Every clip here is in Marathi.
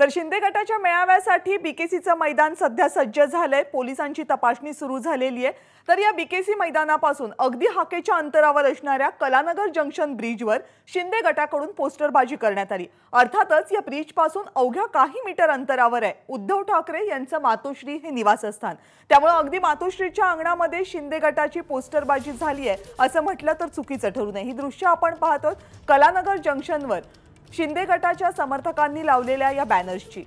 तर शिंदे गटाच्या मेळाव्यासाठी बीकेसीचं मैदान सध्या सज्ज झालंय पोलिसांची तपासणी सुरू झालेली आहे तर या बीकेसी मैदानापासून अगदी हाकेच्या अंतरावर असणाऱ्या कलानगर जंक्शन ब्रिजवर शिंदे गटाकडून पोस्टरबाजी करण्यात आली अर्थातच या ब्रिज पासून अवघ्या काही मीटर अंतरावर आहे उद्धव ठाकरे यांचं मातोश्री हे निवासस्थान त्यामुळे अगदी मातोश्रीच्या अंगणामध्ये शिंदे गटाची पोस्टरबाजी झाली आहे असं म्हटलं तर चुकीचं ठरू नये ही दृश्य आपण पाहतो कलानगर जंक्शनवर शिंदे गटाच्या समर्थकांनी लावलेल्या या बॅनर्सची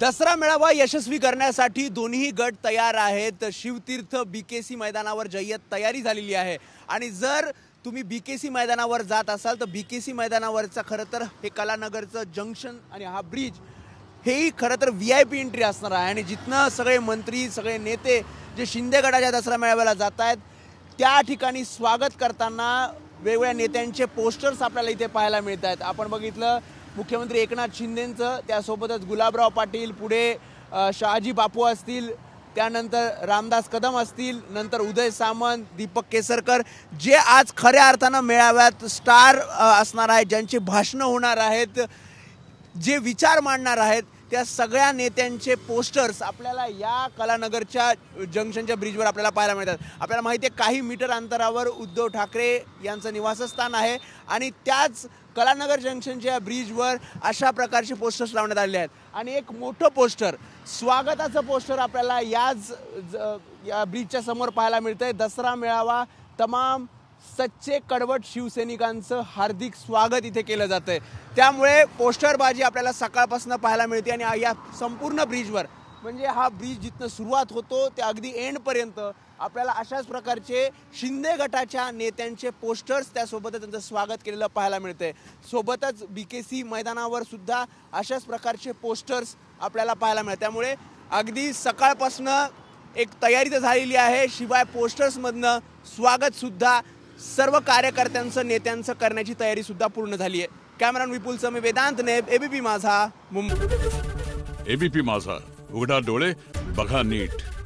दसरा मेळावा यशस्वी करण्यासाठी दोन्ही गट तयार आहेत शिवतीर्थ बी के सी मैदानावर जय्यत तयारी झालेली आहे आणि जर तुम्ही बी के सी मैदानावर जात असाल तर बी के सी मैदानावरचा खरं तर हे कलानगरचं जंक्शन आणि हा ब्रिज हेही खरं तर व्ही आय पी एंट्री असणार आहे आणि जिथनं सगळे मंत्री सगळे नेते जे शिंदे गटाच्या दसरा मेळाव्याला जात आहेत त्या ठिकाणी स्वागत करताना वेगवेगळ्या नेत्यांचे पोस्टर्स आपल्याला इथे पाहायला मिळत आहेत आपण बघितलं मुख्यमंत्री एकनाथ शिंदेंचं त्यासोबतच गुलाबराव पाटील पुढे शहाजी बापू असतील त्यानंतर रामदास कदम असतील नंतर उदय सामंत दीपक केसरकर जे आज खऱ्या अर्थानं मेळाव्यात स्टार असणार आहेत ज्यांची भाषणं होणार आहेत जे विचार मांडणार आहेत त्या सगळ्या नेत्यांचे पोस्टर्स आपल्याला या कलानगरच्या जंक्शनच्या ब्रिजवर आपल्याला पाहायला मिळतात आपल्याला माहिती आहे काही मीटर अंतरावर उद्धव ठाकरे यांचं निवासस्थान आहे आणि त्याच कलानगर जंक्शनच्या ब्रिजवर अशा प्रकारचे पोस्टर्स लावण्यात आलेले आहेत आणि एक मोठं पोस्टर स्वागताचं पोस्टर आपल्याला याच या ब्रिजच्या समोर पाहायला मिळतं आहे दसरा मेळावा तमाम सच्चे कडवट शिवसैनिकांचं हार्दिक स्वागत इथे केलं जातं आहे त्यामुळे पोस्टरबाजी आपल्याला सकाळपासून पाहायला मिळते आणि या संपूर्ण ब्रिजवर म्हणजे हा ब्रिज जिथनं सुरुवात होतो ते अगदी एंडपर्यंत आपल्याला अशाच प्रकारचे शिंदे गटाच्या नेत्यांचे पोस्टर्स त्यासोबतच त्यांचं स्वागत केलेलं पाहायला मिळतंय सोबतच बी के सी मैदानावर सुद्धा अशाच प्रकारचे पोस्टर्स आपल्याला पाहायला मिळतात त्यामुळे अगदी सकाळपासनं एक तयारी तर झालेली आहे शिवाय पोस्टर्समधनं स्वागतसुद्धा सर्व कार्यकर्त्यांचं नेत्यांचं करण्याची तयारी सुद्धा पूर्ण झाली आहे कॅमेरा विपुल समी वेदांत नेब एबीपी माझा मुंबई एबीपी माझा उघडा डोळे बघा नीट